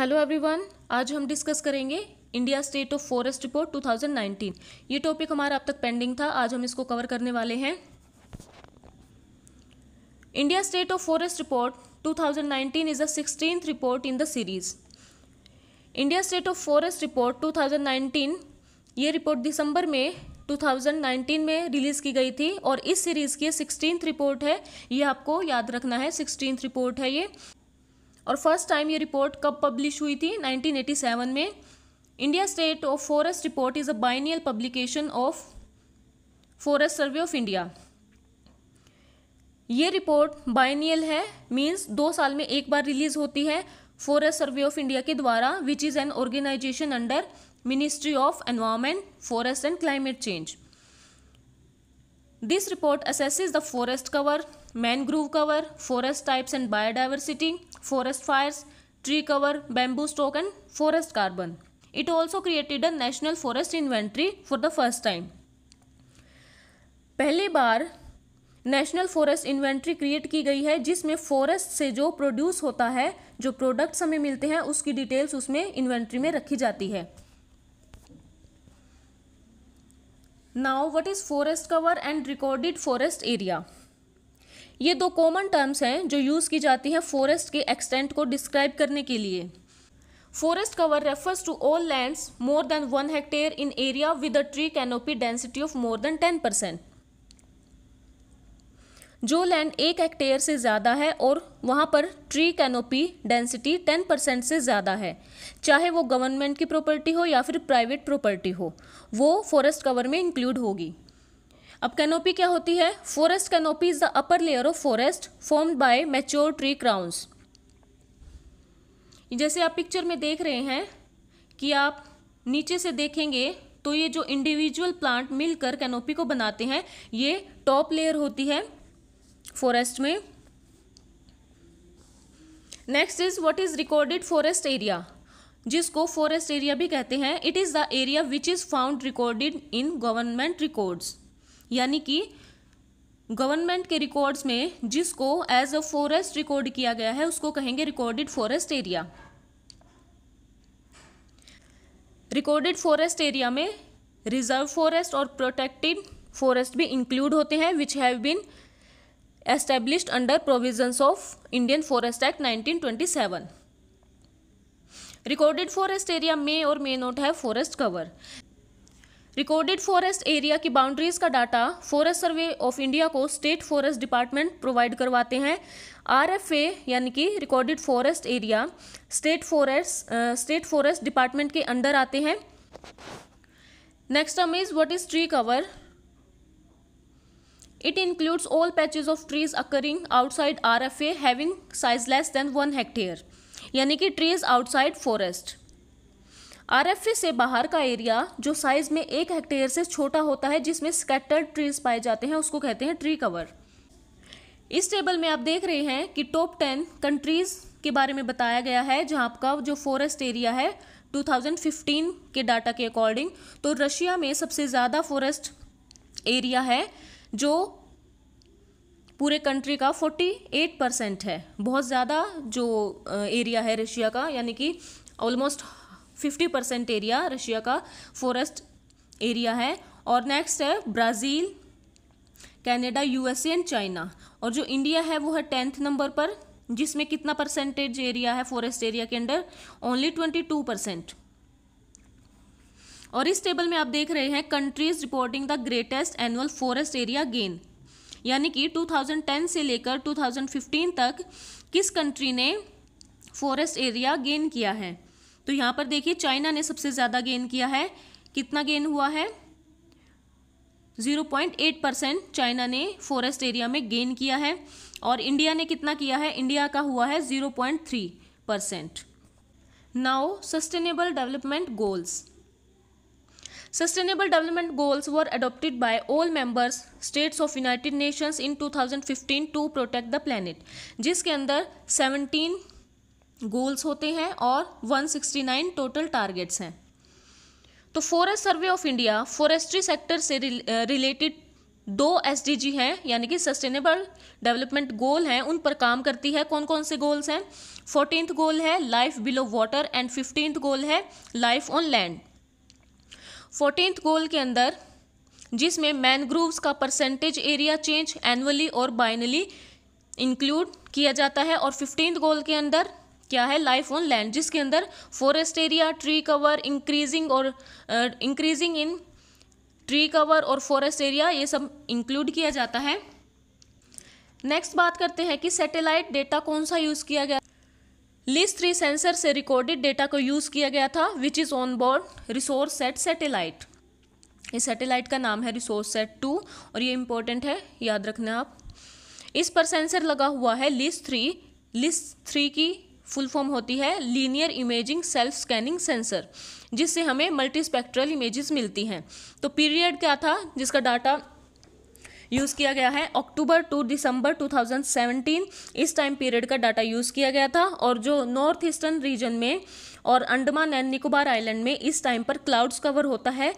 Hello everyone आज हम discuss करेंगे India state of forest report 2019 ये टॉपिक हमारा अब तक पेंडिंग था आज हम इसको कवर करने वाले हैं India state of forest report 2019 is the sixteen report in the series India state of forest report 2019 ये रिपोर्ट दिसंबर में 2019 में रिलीज़ की गई थी और इस सीरीज़ की सिक्सटीन रिपोर्ट है ये आपको याद रखना है सिक्सटीन रिपोर्ट है ये और फर्स्ट टाइम ये रिपोर्ट कब पब्लिश हुई थी 1987 में India state of forest report is a biennial publication of forest survey of India ये रिपोर्ट बाइनियल है मीन्स दो साल में एक बार रिलीज होती है फॉरेस्ट सर्वे ऑफ इंडिया के द्वारा which is an organisation under ministry of environment forest and climate change this report assesses the forest cover mangrove cover forest types and biodiversity forest fires, tree cover, bamboo stock and forest carbon. It also created a national forest inventory for the first time. पहली बार national forest inventory create की गई है जिसमें forest से जो produce होता है जो प्रोडक्ट्स हमें मिलते हैं उसकी डिटेल्स उसमें इन्वेंट्री में रखी जाती है now what is forest cover and recorded forest area ये दो कॉमन टर्म्स हैं जो यूज़ की जाती हैं फॉरेस्ट के एक्सटेंट को डिस्क्राइब करने के लिए forest cover refers to all lands more than one hectare in area with a tree canopy density of more than ten percent जो लैंड एक हेक्टेयर से ज़्यादा है और वहाँ पर tree canopy density ten percent से ज़्यादा है चाहे वो गवर्नमेंट की प्रॉपर्टी हो या फिर प्राइवेट प्रॉपर्टी हो वो फॉरेस्ट कवर में इंक्लूड होगी अब कैनोपी क्या होती है forest canopy is the upper layer of forest form by mature tree crowns जैसे आप पिक्चर में देख रहे हैं कि आप नीचे से देखेंगे तो ये जो इंडिविजुअल प्लांट मिलकर कैनोपी को बनाते हैं ये टॉप लेयर होती है फॉरेस्ट में next is what is recorded forest area जिसको फॉरेस्ट एरिया भी कहते हैं it is the area which is found recorded in government records यानी कि गवर्नमेंट के रिकॉर्ड्स में जिसको एज अ फॉरेस्ट रिकॉर्ड किया गया है उसको कहेंगे recorded forest area recorded forest area में रिजर्व फॉरेस्ट और प्रोटेक्टेड फॉरेस्ट भी इंक्लूड होते हैं which have been establish under provisions of Indian forest act 1927 recorded forest area में और मे नॉट है forest cover recorded forest area की boundaries का data forest survey of India को स्टेट फॉरेस्ट डिपार्टमेंट प्रोवाइड करवाते हैं आरएफए यानी कि recorded forest area state forest state forest department के अंडर आते हैं next term is what is tree cover it includes all all of trees occurring outside R F having size less than one hectare यानी कि trees outside forest RFA से बाहर का area जो size में एक हेक्टेयर से छोटा होता है जिसमें स्कैटर्ड ट्रीज पाए जाते हैं उसको कहते हैं ट्री कवर इस टेबल में आप देख रहे हैं कि टॉप टेन कंट्रीज़ के बारे में बताया गया है जहाँ आपका जो फॉरेस्ट एरिया है 2015 के डाटा के अकॉर्डिंग तो रशिया में सबसे ज़्यादा फॉरेस्ट एरिया है जो पूरे कंट्री का 48 परसेंट है बहुत ज़्यादा जो एरिया है रशिया का यानी कि almost fifty percent area Russia का फॉरेस्ट एरिया है और नेक्स्ट है Brazil Canada USA and China और जो इंडिया है वो है टेंथ नंबर पर जिसमें कितना परसेंटेज एरिया है फॉरेस्ट एरिया के under only twenty two percent और इस टेबल में आप देख रहे हैं countries reporting the greatest annual forest area gain यानी कि 2010 से लेकर 2015 तक किस कंट्री ने फॉरेस्ट एरिया गेन किया है तो यहाँ पर देखिए चाइना ने सबसे ज़्यादा गेन किया है कितना गेन हुआ है zero point eight percent China ने फॉरेस्ट एरिया में गेन किया है और इंडिया ने कितना किया है इंडिया का हुआ है zero point three percent now sustainable development goals sustainable development goals were adopted by all members states of United Nations in 2015 to protect the planet जिसके अंदर 17 गोल्स होते हैं और 169 टोटल टारगेट्स हैं तो forest survey of India forestry sector से related दो S हैं यानी कि सस्टेनेबल डेवलपमेंट गोल हैं उन पर काम करती है कौन कौन से गोल्स हैं फोर्टीन गोल है life below water and fifteenth goal है life on land fourteen goal के अंदर जिसमें मैनग्रोव्स का परसेंटेज एरिया चेंज एनुअली और बाइनली इंक्लूड किया जाता है और फिफ्टीन गोल के अंदर क्या है लाइफ ऑन लैंड जिसके अंदर forest area tree cover increasing और इंक्रीजिंग इन ट्री कवर और फॉरेस्ट एरिया ये सब इंक्लूड किया जाता है नेक्स्ट बात करते हैं कि सैटेलाइट डेटा कौन सा यूज़ किया गया लिस्ट थ्री सेंसर से रिकॉर्डेड डेटा को यूज़ किया गया था which is on board Resourcesat satellite इस सैटेलाइट का नाम है रिसोर्स सेट टू और ये इंपॉर्टेंट है याद रखना आप इस पर सेंसर लगा हुआ है लिस्ट थ्री लिस्ट थ्री की फुल फॉर्म होती है linear imaging self scanning sensor जिससे हमें मल्टी स्पेक्ट्रल इमेजेस मिलती हैं तो पीरियड क्या था जिसका डाटा यूज़ किया गया है अक्टूबर टू दिसंबर 2017 इस टाइम पीरियड का डाटा यूज़ किया गया था और जो नॉर्थ ईस्टर्न रीजन में और अंडमान एंड निकोबार आइलैंड में इस टाइम पर क्लाउड्स कवर होता है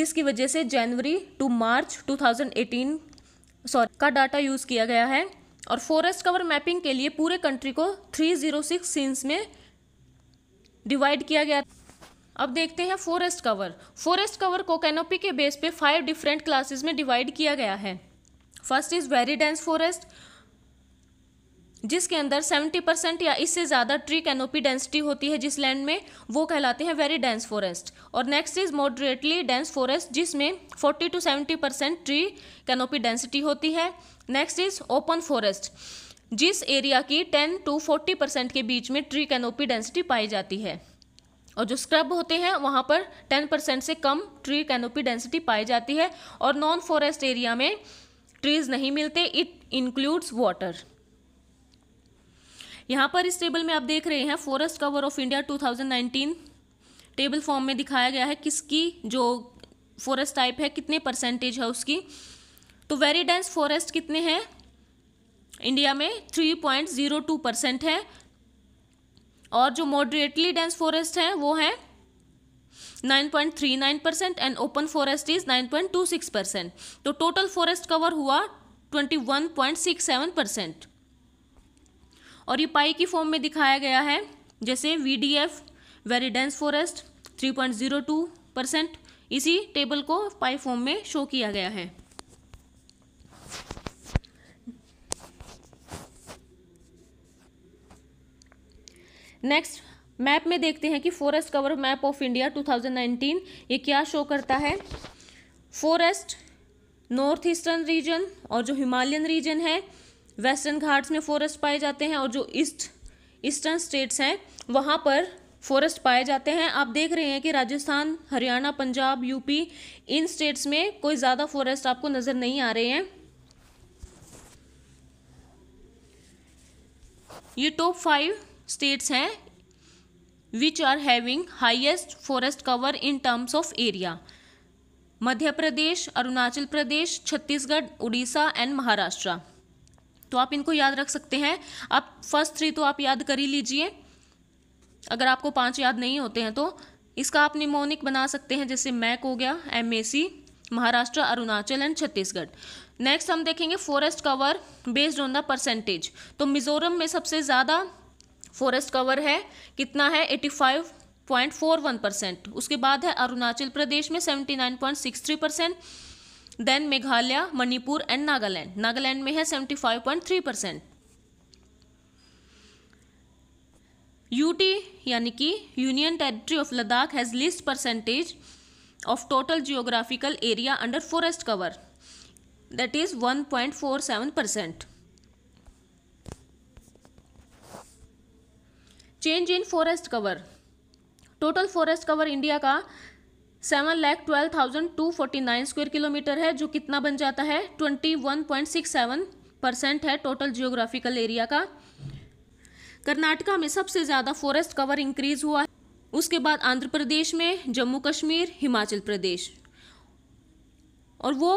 जिसकी वजह से जनवरी टू मार्च 2018 सॉरी का डाटा यूज़ किया गया है और फॉरेस्ट कवर मैपिंग के लिए पूरे कंट्री को 306 सीन्स में डिवाइड किया गया अब देखते हैं फॉरेस्ट कवर फॉरेस्ट कवर को कैनोपी के बेस पे फाइव डिफरेंट क्लासेस में डिवाइड किया गया है first is very dense forest जिसके अंदर 70 परसेंट या इससे ज़्यादा ट्री कैनोपी डेंसिटी होती है जिस लैंड में वो कहलाते हैं वेरी डेंस फॉरेस्ट और next is moderately dense forest जिसमें 40 to 70 percent tree canopy density होती है नेक्स्ट इज ओपन फॉरेस्ट जिस एरिया की टेन टू फोर्टी परसेंट के बीच में ट्री कैनोपी डेंसिटी पाई जाती है और जो स्क्रब होते हैं वहाँ पर टेन परसेंट से कम ट्री कैनोपी डेंसिटी पाई जाती है और नॉन फॉरेस्ट एरिया में ट्रीज नहीं मिलते इट इंक्लूड्स वाटर यहाँ पर इस टेबल में आप देख रहे हैं forest cover of India 2019 table form में दिखाया गया है किसकी जो फॉरेस्ट टाइप है कितने परसेंटेज है उसकी तो वेरी डेंस फॉरेस्ट कितने हैं इंडिया में three point zero two percent है और जो मॉडरेटली डेंस फॉरेस्ट हैं वो हैं nine point three nine percent and open forest is nine point two six percent तो टोटल फॉरेस्ट कवर हुआ twenty one point six seven percent और ये पाई की फॉर्म में दिखाया गया है जैसे V D F very dense forest three point zero two percent इसी टेबल को पाई फॉर्म में शो किया गया है नेक्स्ट मैप में देखते हैं कि forest cover map of India 2019 ये क्या शो करता है फॉरेस्ट नॉर्थ ईस्टर्न रीजन और जो हिमालयन रीजन है वेस्टर्न घाट्स में फॉरेस्ट पाए जाते हैं और जो ईस्ट ईस्टर्न स्टेट्स हैं वहाँ पर फॉरेस्ट पाए जाते हैं आप देख रहे हैं कि राजस्थान हरियाणा पंजाब यूपी इन स्टेट्स में कोई ज़्यादा फॉरेस्ट आपको नज़र नहीं आ रहे हैं ये टॉप फाइव स्टेट्स हैं which are having highest forest cover in terms of area Madhya Pradesh Arunachal Pradesh Chhattisgarh Orissa and Maharashtra तो आप इनको याद रख सकते हैं आप फर्स्ट थ्री तो आप याद कर ही लीजिए अगर आपको पांच याद नहीं होते हैं तो इसका आप निमोनिक बना सकते हैं जैसे मैक हो गया M A C Maharashtra Arunachal and Chhattisgarh next हम देखेंगे forest cover based on the percentage तो मिजोरम में सबसे ज़्यादा फॉरेस्ट कवर है कितना है eighty five point four one percent उसके बाद है अरुणाचल प्रदेश में seventy nine point six three percent then Meghalaya Manipur and Nagaland Nagaland में है seventy five point three percent UT यानी कि union territory of Ladakh has least percentage of total geographical area under forest cover that is one point four seven percent change in forest cover total forest cover India का seven lakh twelve thousand two forty nine square kilometre है जो कितना बन जाता है twenty one point six seven percent है total geographical area का कर्नाटका में सबसे ज़्यादा फॉरेस्ट कवर इंक्रीज हुआ है उसके बाद आंध्र प्रदेश में जम्मू कश्मीर हिमाचल प्रदेश और वो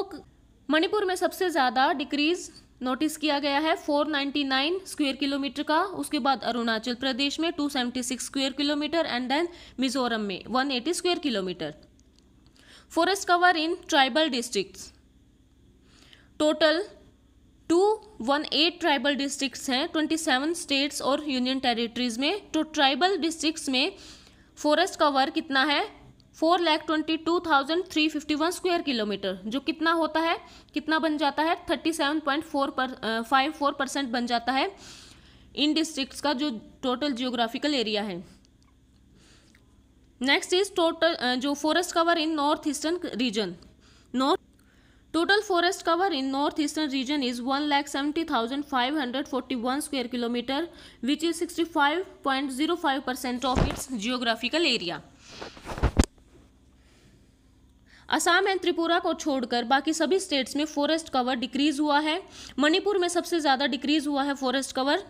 मणिपुर में सबसे ज़्यादा डिक्रीज़ नोटिस किया गया है 499 स्क्वायर किलोमीटर का उसके बाद अरुणाचल प्रदेश में 276 square kilometre and then Mizoram में 180 square kilometre forest cover in tribal districts total two one eight tribal districts हैं ट्वेंटी सेवन स्टेट्स और यूनियन टेरिटरीज में तो ट्राइबल डिस्ट्रिक्ट्स में फॉरेस्ट कवर कितना है four lakh twenty two thousand three fifty one square kilometre जो कितना होता है कितना बन जाता है थर्टी सेवन पॉइंट फोर पर फाइव फोर परसेंट बन जाता है इन डिस्ट्रिक्ट्स का जो टोटल जियोग्राफिकल एरिया है नेक्स्ट इज टोटल जो forest cover in north eastern region north total forest cover in north eastern region is one lakh seventy thousand five hundred forty one square kilometre which is sixty five point zero five percent of its geographical area Assam and Tripura को छोड़कर बाकी सभी states में forest cover decrease हुआ है मणिपुर में सबसे ज़्यादा डिक्रीज हुआ है forest cover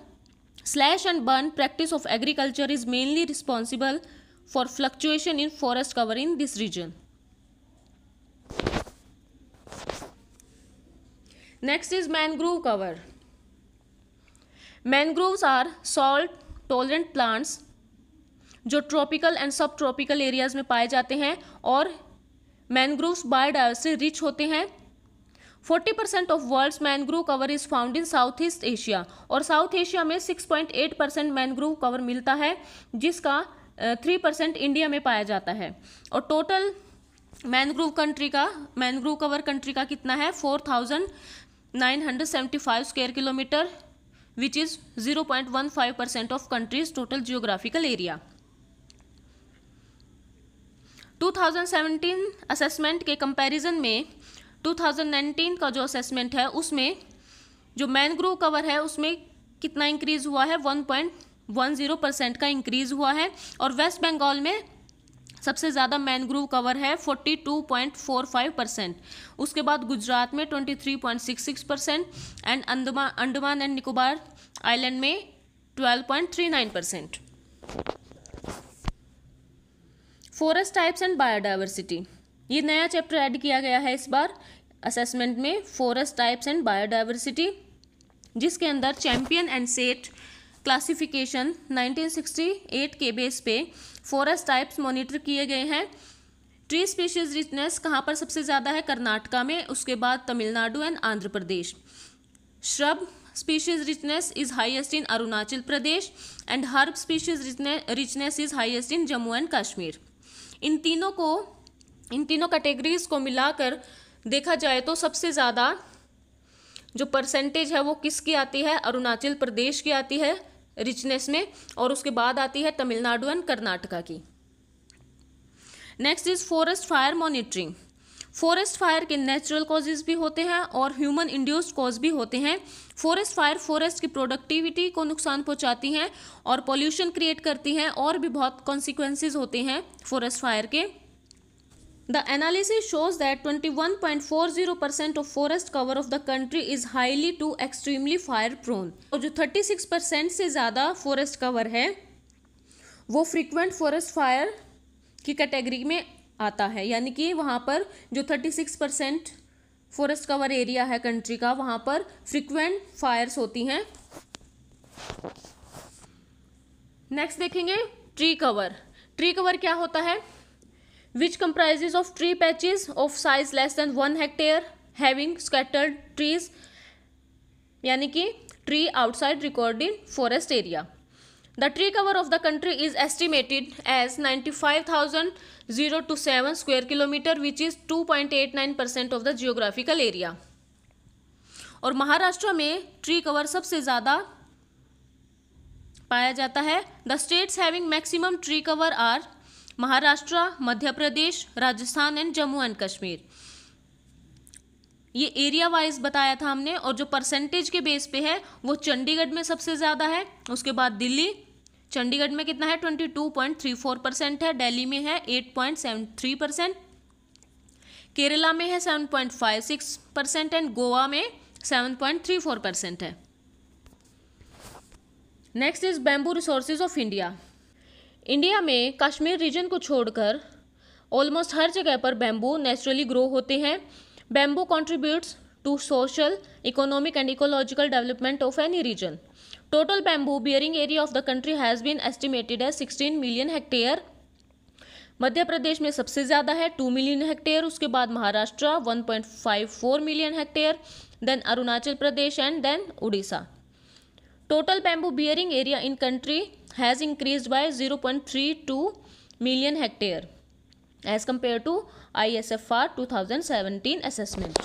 slash and burn practice of agriculture is mainly responsible for fluctuation in forest cover in this region next is mangrove cover mangroves are salt tolerant plants जो tropical and sub tropical areas में पाए जाते हैं और mangroves biodiversity rich होते हैं 40 percent of world's mangrove cover is found in south east Asia और south Asia में 6.8 परसेंट मैनग्रोव कवर मिलता है जिसका थ्री परसेंट इंडिया में पाया जाता है और टोटल मैनग्रोव कंट्री का मैनग्रोव कवर कंट्री का कितना है four thousand nine hundred seventy five square kilometre which is zero point one five percent of country's total geographical area 2017 assessment के कंपैरिजन में 2019 का जो असेसमेंट है उसमें जो मैनग्रोव कवर है उसमें कितना इंक्रीज़ हुआ है 1.10 परसेंट का इंक्रीज़ हुआ है और वेस्ट बंगाल में सबसे ज़्यादा मैनग्रोव कवर है 42.45 परसेंट उसके बाद गुजरात में 23.66 percent and Andaman and Nicobar island में 12.39 percent forest types and biodiversity ये नया चैप्टर ऐड किया गया है इस बार असेसमेंट में फॉरेस्ट टाइप्स एंड बायोडाइवर्सिटी जिसके अंदर चैम्पियन एंड सेट क्लासिफिकेशन 1968 के बेस पे फॉरेस्ट टाइप्स मॉनिटर किए गए हैं ट्री स्पीशीज रिचनेस कहाँ पर सबसे ज़्यादा है कर्नाटका में उसके बाद Tamil Nadu and Andhra Pradesh shrub species richness is highest in Arunachal Pradesh and herb species richness is highest in Jammu and Kashmir इन तीनों को इन तीनों कैटेगरीज को मिलाकर देखा जाए तो सबसे ज़्यादा जो परसेंटेज है वो किसकी आती है अरुणाचल प्रदेश की आती है रिचनेस में और उसके बाद आती है तमिलनाडु एंड कर्नाटका की next is forest fire monitoring forest fire के नेचुरल कॉजेज भी होते हैं और ह्यूमन इंड्यूस्ड कॉज भी होते हैं फॉरेस्ट फायर फॉरेस्ट की प्रोडक्टिविटी को नुकसान पहुंचाती हैं और पॉल्यूशन क्रिएट करती हैं और भी बहुत कॉन्सिक्वेंसेज होते हैं फॉरेस्ट फायर के the shows that twenty one point four zero percent of forest cover of the country is highly to extremely fire prone और जो थर्टी सिक्स परसेंट से ज़्यादा फॉरेस्ट कवर है वो फ्रिक्वेंट फॉरेस्ट फायर की category में आता है यानी कि वहाँ पर जो thirty six percent forest cover area है कंट्री का वहाँ पर फ्रिक्वेंट फायर्स होती हैं नेक्स्ट देखेंगे ट्री कवर ट्री कवर क्या होता है which comprises of tree patches of size less than one hectare having scattered trees यानी कि tree outside recording forest area the the tree cover of country is estimated as ninety five thousand zero two seven square kilometre which is two point eight nine percent of the geographical area और महाराष्ट्र में tree cover सबसे ज़्यादा पाया जाता है the states having maximum tree cover are Maharashtra Madhya Pradesh Rajasthan and Jammu and Kashmir ये area wise बताया था हमने और जो परसेंटेज के बेस पे है वो चंडीगढ़ में सबसे ज़्यादा है उसके बाद दिल्ली चंडीगढ़ में कितना है 22.34 परसेंट है दिल्ली में है 8.73 परसेंट केरला में है 7.56 परसेंट एंड गोवा में 7.34 परसेंट है next is bamboo resources of India India में कश्मीर रीजन को छोड़कर ऑलमोस्ट हर जगह पर बैम्बू नेचुरली ग्रो होते हैं bamboo contributes to social economic and ecological development of any region total bamboo bearing area of the country has been estimated है 16 million hectare मध्य प्रदेश में सबसे ज़्यादा है 2 मिलियन हेक्टेयर उसके बाद Maharashtra 1.54 million hectare then Arunachal Pradesh and then Orissa total bamboo bearing area in country has increase by two million hectare as compare to I S F R two thousand seventeen assessment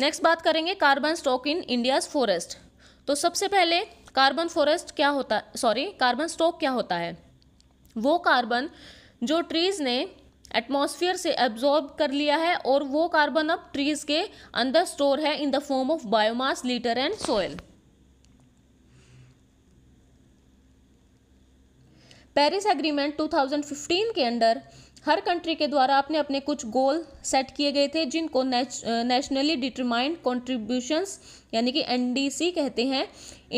next बात करेंगे carbon stock in India's forest तो सबसे पहले carbon forest क्या होता sorry carbon stock क्या होता है वो कार्बन जो ट्रीज़ ने एटमॉस्फेयर से एब्जॉर्ब कर लिया है और वो कार्बन अब ट्रीज़ के अंदर स्टोर है in the form of biomass litter and soil Paris agreement 2015 के अंडर हर कंट्री के द्वारा अपने अपने कुछ गोल सेट किए गए थे जिनको नेशनली डिटरमाइंड कॉन्ट्रीब्यूशंस यानी कि एनडीसी कहते हैं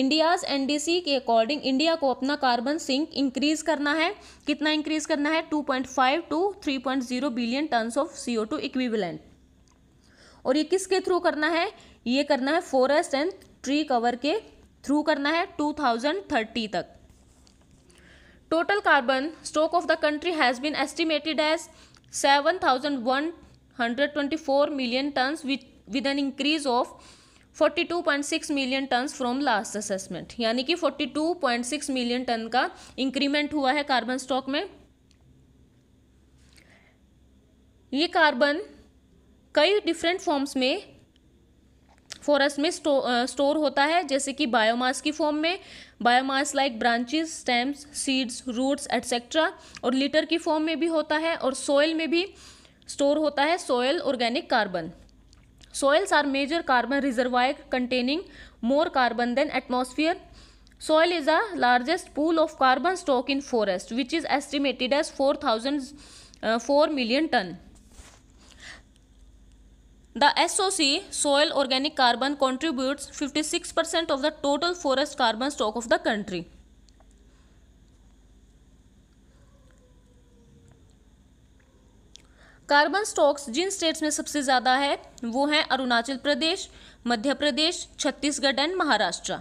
इंडियाज एनडीसी के अकॉर्डिंग इंडिया को अपना कार्बन सिंक इंक्रीज करना है कितना इंक्रीज करना है 2.5 to 3.0 billion tons of CO two equivalent और ये किसके थ्रू करना है ये करना है फॉरेस्ट एंड ट्री कवर के थ्रू करना है टू तक total carbon stock of the country has been estimated as seven thousand one hundred twenty four million tons with an increase of forty two point six million tons from last assessment यानी कि forty two point six million ton का increment हुआ है carbon stock में ये carbon कई different forms में forest में स्टोर होता है जैसे कि बायोमास की फॉर्म में biomass like branches stems seeds roots etcetera और लीटर की फॉर्म में भी होता है और सोयल में भी स्टोर होता है soil organic carbon soils are major carbon reservoir containing more carbon than atmosphere soil is a largest pool of carbon stock in forest which is estimated as four thousand four million ton the C soil organic carbon contribute fifty six percent of the total forest carbon stock of the country carbon stocks जिन states में सबसे ज्यादा है वो है Arunachal Pradesh Madhya Pradesh Chhattisgarh and Maharashtra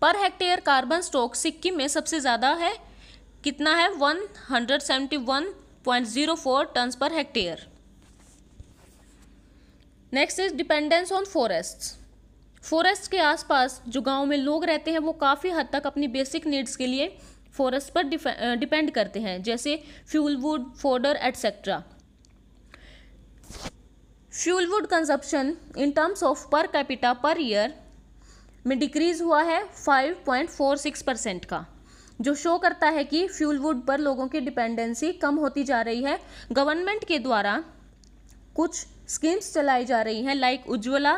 per hectare carbon stock Sikkim में सबसे ज्यादा है कितना है one hundred seventy one point zero four ton per hectare next is dependence on forest forest के आसपास जो गांव में लोग रहते हैं वो काफ़ी हद तक अपनी बेसिक नीड्स के लिए फॉरेस्ट पर डिपेंड करते हैं जैसे fuel wood fodder etcetera fuel wood consumption in terms of per capita per year में डिक्रीज हुआ है 5.46 परसेंट का जो शो करता है कि फ्यूल वुड पर लोगों की डिपेंडेंसी कम होती जा रही है गवर्नमेंट के द्वारा कुछ स्कीम्स चलाई जा रही हैं like Ujjwala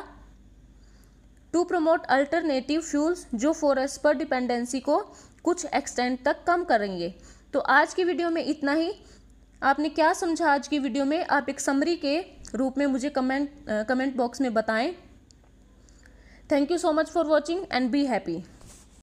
to promote alternative fuels जो फॉरेस्ट पर डिपेंडेंसी को कुछ एक्सटेंड तक कम करेंगे तो आज की वीडियो में इतना ही आपने क्या समझा आज की वीडियो में आप एक समरी के रूप में मुझे कमेंट कमेंट बॉक्स में बताएं thank you so much for watching and be happy